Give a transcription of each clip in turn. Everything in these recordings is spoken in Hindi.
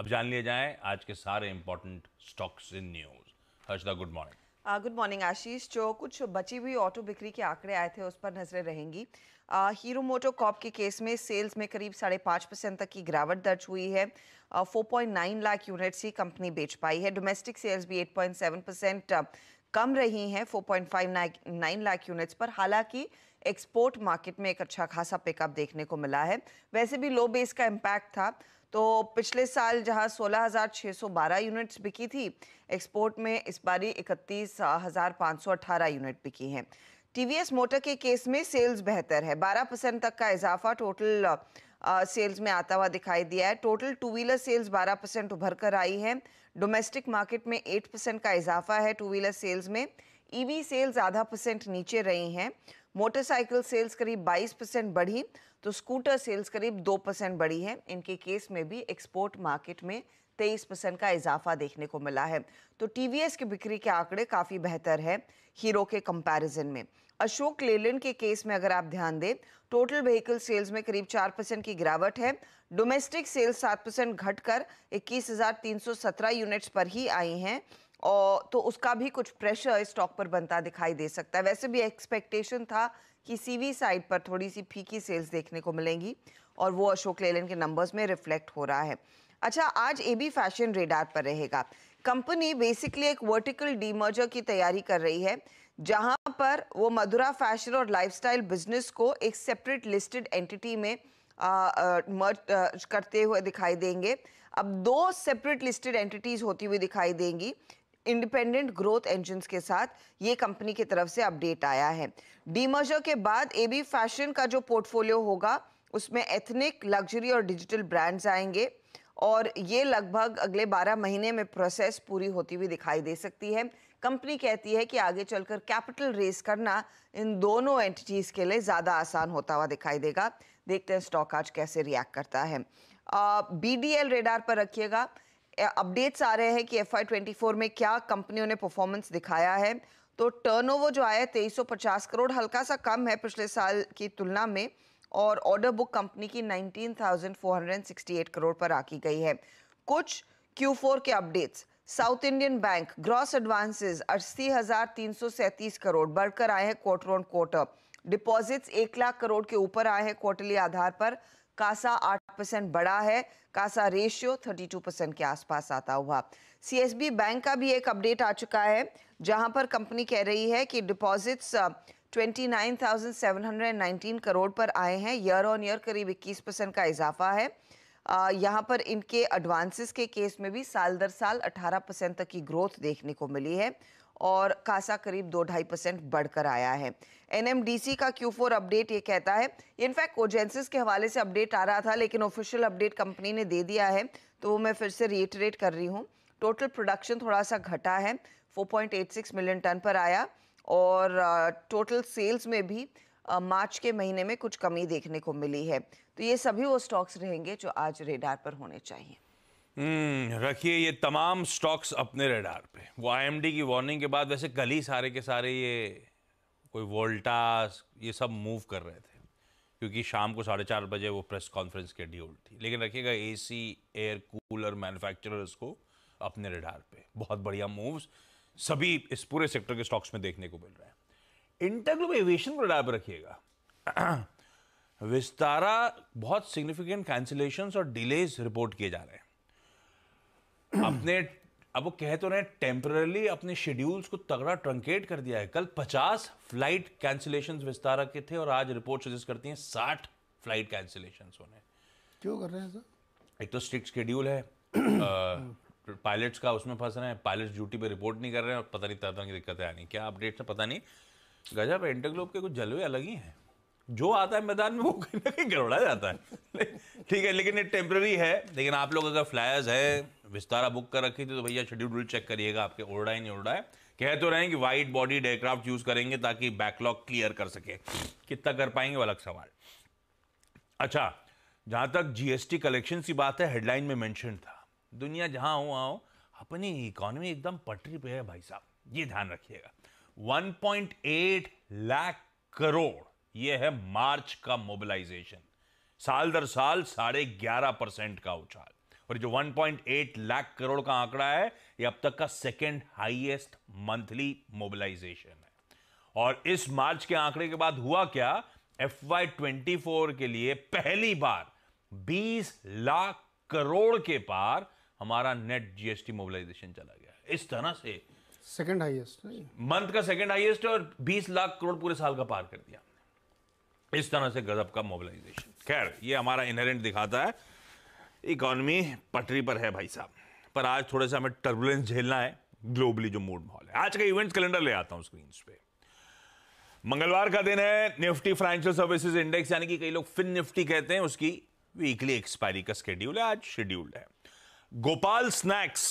अब जान लिए जाए आज के सारे important stocks in news Harshada good morning good morning Ashish जो कुछ बची हुई ऑटो बिक्री के आंकड़े आए थे उस पर नजरें रहेंगी हीरो मोटो कॉप के केस में सेल्स में करीब साढ़े पाँच परसेंट तक की गिरावट दर्ज हुई है four point nine lakh units ही कंपनी बेच पाई है डोमेस्टिक सेल्स भी एट पॉइंट सेवन परसेंट कम रही हैं four point five nine lakh units पर हालांकि एक्सपोर्ट मार्केट में एक अच्छा खासा पिकअप देखने को मिला है वैसे भी लो बेस का इम्पैक्ट था तो पिछले साल जहां 16,612 यूनिट्स बिकी थी एक्सपोर्ट में इस बारी 31,518 यूनिट बिकी हैं टीवीएस मोटर के केस में सेल्स बेहतर है 12 परसेंट तक का इजाफा टोटल सेल्स में आता हुआ दिखाई दिया है total two wheeler sales 12 percent उभर कर आई है डोमेस्टिक मार्केट में 8 परसेंट का इजाफा है टू व्हीलर सेल्स में ईवी सेल्स आधा परसेंट नीचे रही हैं मोटरसाइकिल सेल्स करीब 22 परसेंट बढ़ी तो स्कूटर सेल्स करीब 2 परसेंट बढ़ी है इनके केस में भी एक्सपोर्ट मार्केट में 23 परसेंट का इजाफा देखने को मिला है तो टीवीएस की बिक्री के आंकड़े काफ़ी बेहतर है हीरो के कंपैरिजन में अशोक लेलैंड के केस में अगर आप ध्यान दें टोटल व्हीकल सेल्स में करीब चार परसेंट की गिरावट है डोमेस्टिक सेल्स सात परसेंट घटकर इक्कीस यूनिट्स पर ही आई हैं और तो उसका भी कुछ प्रेशर स्टॉक पर बनता दिखाई दे सकता है वैसे भी एक्सपेक्टेशन था कि सीवी साइड पर थोड़ी सी फीकी सेल्स देखने को मिलेंगी और वो अशोक लेलन के नंबर्स में रिफ्लेक्ट हो रहा है अच्छा आज ए बी फैशन रेडार पर रहेगा कंपनी बेसिकली एक वर्टिकल डीमर्जर की तैयारी कर रही है जहां पर वो मधुरा फैशन और लाइफस्टाइल बिजनेस को एक सेपरेट लिस्टेड एंटिटी में मर्ज करते हुए दिखाई देंगे अब दो सेपरेट लिस्टेड एंटिटीज होती हुई दिखाई देंगी इंडिपेंडेंट ग्रोथ इंजन के साथ ये कंपनी की तरफ से अपडेट आया है डीमर्जर के बाद एबी फैशन का जो पोर्टफोलियो होगा उसमें एथनिक लग्जरी और डिजिटल ब्रांड्स आएंगे और ये लगभग अगले 12 महीने में प्रोसेस पूरी होती हुई दिखाई दे सकती है कंपनी कहती है कि आगे चलकर कैपिटल रेस करना इन दोनों एंटिटीज़ के लिए ज़्यादा आसान होता हुआ दिखाई देगा देखते हैं स्टॉक आज कैसे रिएक्ट करता है बी डी रेडार पर रखिएगा अपडेट्स आ रहे हैं कि एफ आई में क्या कंपनियों ने परफॉर्मेंस दिखाया है तो टर्नओवर जो आया है तेईस सौ पचास करोड़ हल्का सा कम है पिछले साल की तुलना में और ऑर्डर बुक कंपनी की 19,468 करोड़ पर आकी गई है कुछ Q4 के updates South Indian bank gross advances अस्सी करोड़ बढ़कर आए हैं क्वार्टर ऑन क्वार्टर डिपॉजिट्स एक लाख करोड़ के ऊपर आए हैं क्वार्टरली आधार पर कासा 8 परसेंट बढ़ा है कासा रेशियो 32 परसेंट के आसपास आता हुआ सीएसबी बैंक का भी एक अपडेट आ चुका है जहां पर कंपनी कह रही है कि डिपॉजिट्स 29,719 करोड़ पर आए हैं ईयर ऑन ईयर करीब 21 परसेंट का इजाफा है यहाँ पर इनके एडवांसेस के केस में भी साल दर साल 18 परसेंट तक की ग्रोथ देखने को मिली है और कासा करीब दो ढाई परसेंट बढ़कर आया है एनएमडीसी का क्यू फोर अपडेट ये कहता है इनफैक्ट कोजेंसिस के हवाले से अपडेट आ रहा था लेकिन ऑफिशियल अपडेट कंपनी ने दे दिया है तो वो मैं फिर से रिएटरेट कर रही हूँ टोटल प्रोडक्शन थोड़ा सा घटा है 4.86 मिलियन टन पर आया और टोटल सेल्स में भी मार्च के महीने में कुछ कमी देखने को मिली है तो ये सभी वो स्टॉक्स रहेंगे जो आज रेडार पर होने चाहिए हम्म, रखिए ये तमाम स्टॉक्स अपने रेडार पे वो आईएमडी की वार्निंग के बाद वैसे कल ही सारे के सारे ये कोई वोल्टास ये सब मूव कर रहे थे क्योंकि शाम को साढ़े चार बजे वो प्रेस कॉन्फ्रेंस के ड्यूल थी लेकिन रखिएगा एसी एयर कूलर मैन्युफैक्चरर्स को अपने रेडार पे बहुत बढ़िया मूव्स सभी इस पूरे सेक्टर के स्टॉक्स में देखने को मिल रहे हैं इंटरग्लोब एविएशन को रेडार पर रखिएगा विस्तारा बहुत सिग्निफिकेंट कैंसिलेशंस और डिलेज रिपोर्ट किए जा रहे हैं अपने अब वो कह तो रहे टेम्परली अपने शेड्यूल्स को तगड़ा ट्रंकेट कर दिया है कल 50 फ्लाइट कैंसिलेशन विस्तारा के थे और आज रिपोर्ट सजेस्ट करती हैं 60 फ्लाइट कैंसिलेशन होने क्यों कर रहे हैं सर एक तो स्ट्रिक्ट शेड्यूल है पायलट्स का उसमें फंस रहे हैं पायलट्स ड्यूटी पे रिपोर्ट नहीं कर रहे हैं और पता नहीं तरह तरह की दिक्कतें आनी क्या अपडेट है पता नहीं गजब इंटरग्लोब के कुछ जलवे अलग ही हैं जो आता है मैदान में वो कहीं ना कहीं गड़बड़ा जाता है ठीक है लेकिन ये टेम्प्रेरी है लेकिन आप लोग अगर फ्लायर्स हैं विस्तारा बुक कर रखी थी तो भैया शेड्यूल चेक करिएगा आपके ओरडा है नहीं ओरडा है कह तो रहे हैं कि वाइट बॉडी एयरक्राफ्ट यूज़ करेंगे ताकि बैकलॉग क्लियर कर सके कितना कर पाएंगे वो अलग सवाल अच्छा जहां तक जीएसटी कलेक्शन की बात है हेडलाइन में मेंशन था दुनिया जहां हो वहाँ हो अपनी इकोनॉमी एकदम पटरी पे है भाई साहब ये ध्यान रखिएगा 1.8 लाख करोड़ ये है मार्च का मोबिलाइजेशन साल दर साल साढ़े ग्यारह परसेंट का उछाल और जो 1.8 लाख करोड़ का आंकड़ा है ये अब तक का सेकेंड हाईएस्ट मंथली मोबिलाइजेशन है और इस मार्च के आंकड़े के बाद हुआ क्या एफ वाई के लिए पहली बार 20 लाख करोड़ के पार हमारा नेट जीएसटी मोबिलाइजेशन चला गया इस तरह से सेकेंड हाईएस्ट मंथ का सेकेंड हाईएस्ट और 20 लाख करोड़ पूरे साल का पार कर दिया इस तरह से गजब का मोबिलाइजेशन खैर ये हमारा इनहेरेंट दिखाता है इकॉनमी पटरी पर है भाई साहब पर आज थोड़ा सा हमें टर्बुलेंस झेलना है ग्लोबली जो मूड माहौल है आज का इवेंट कैलेंडर ले आता हूं स्क्रीन पे मंगलवार का दिन है निफ्टी फाइनेंशियल सर्विसेज इंडेक्स यानी कि कई लोग फिन निफ्टी कहते हैं उसकी वीकली एक्सपायरी का स्केड्यूल है आज शेड्यूल्ड है गोपाल स्नैक्स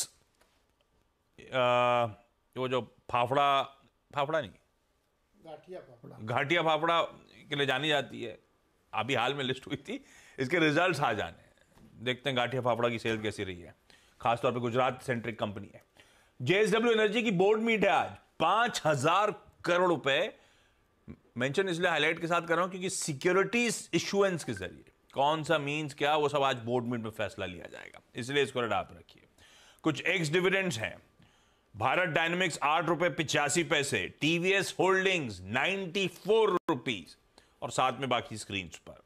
वो जो फाफड़ा फाफड़ा नहीं घाटिया फाफड़ा घाटिया फाफड़ा के लिए जानी जाती है अभी हाल में लिस्ट हुई थी इसके रिजल्ट्स आ जाने देखते हैं गाठिया फाफड़ा की सेल कैसी रही है खासतौर पर गुजरात सेंट्रिक कंपनी है जेएसडब्ल्यू एनर्जी की बोर्ड मीट है आज पांच हजार करोड़ रुपए मेंशन इसलिए हाईलाइट के साथ कर रहा हूं क्योंकि सिक्योरिटीज इश्यूएंस के जरिए कौन सा मींस क्या वो सब आज बोर्ड मीट में फैसला लिया जाएगा इसलिए इसको रेड आप रखिए कुछ एक्स डिविडेंड्स हैं भारत डायनेमिक्स आठ रुपए पिचासी पैसे TVS holdings ninety four rupees और साथ में बाकी स्क्रीन पर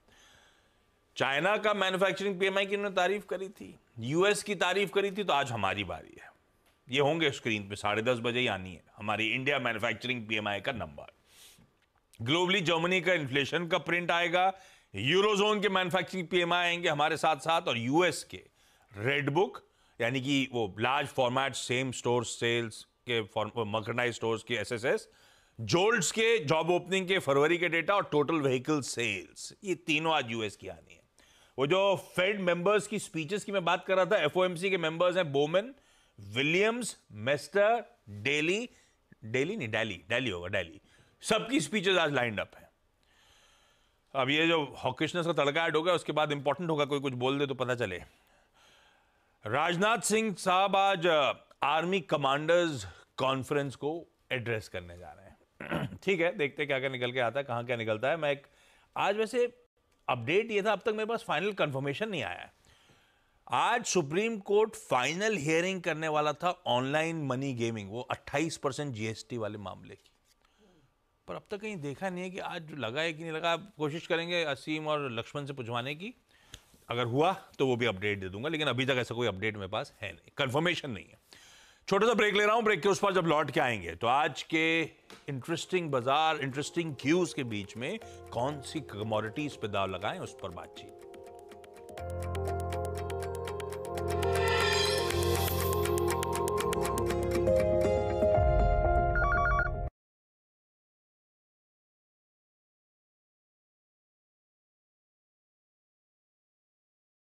चाइना का मैन्युफैक्चरिंग पीएमआई की उन्होंने तारीफ करी थी यूएस की तारीफ करी थी तो आज हमारी बारी है ये होंगे स्क्रीन पे साढ़े दस बजे ही आनी है हमारी इंडिया मैन्युफैक्चरिंग पीएमआई का नंबर ग्लोबली जर्मनी का इन्फ्लेशन का प्रिंट आएगा यूरोजोन के मैन्युफैक्चरिंग पीएमआई आएंगे हमारे साथ साथ और यूएस के रेड बुक यानी कि वो large format same store sales के मकरनाइज स्टोर्स के एस जोल्ड के जॉब ओपनिंग के फरवरी के डेटा और टोटल व्हीकल सेल्स ये तीनों आज यूएस की आनी है वो जो फेड मेंबर्स की स्पीचेस की मैं बात कर रहा था एफओएमसी के मेंबर्स हैं Bowman Williams Mester Daly Daly नहीं डेली डेली होगा डेली सबकी स्पीचेस आज लाइंड अप है अब ये जो हॉकिशनस का तड़का ऐड गया उसके बाद इंपॉर्टेंट होगा कोई कुछ बोल दे तो पता चले राजनाथ सिंह साहब आज आर्मी कमांडर्स कॉन्फ्रेंस को एड्रेस करने जा रहे हैं ठीक है देखते क्या क्या निकल के आता है कहाँ क्या निकलता है मैं एक आज वैसे अपडेट ये था अब तक मेरे पास फाइनल कंफर्मेशन नहीं आया आज सुप्रीम कोर्ट फाइनल हियरिंग करने वाला था ऑनलाइन मनी गेमिंग वो 28 परसेंट जीएसटी वाले मामले की पर अब तक कहीं देखा नहीं है कि आज जो लगा है कि नहीं लगा कोशिश करेंगे असीम और लक्ष्मण से पूछवाने की अगर हुआ तो वो भी अपडेट दे दूंगा लेकिन अभी तक ऐसा कोई अपडेट मेरे पास है नहीं कन्फर्मेशन नहीं है छोटा सा ब्रेक ले रहा हूं ब्रेक के उस पर जब लौट के आएंगे तो आज के इंटरेस्टिंग बाजार इंटरेस्टिंग क्यूज के बीच में कौन सी कमोडिटीज पे दाव लगाएं उस पर बातचीत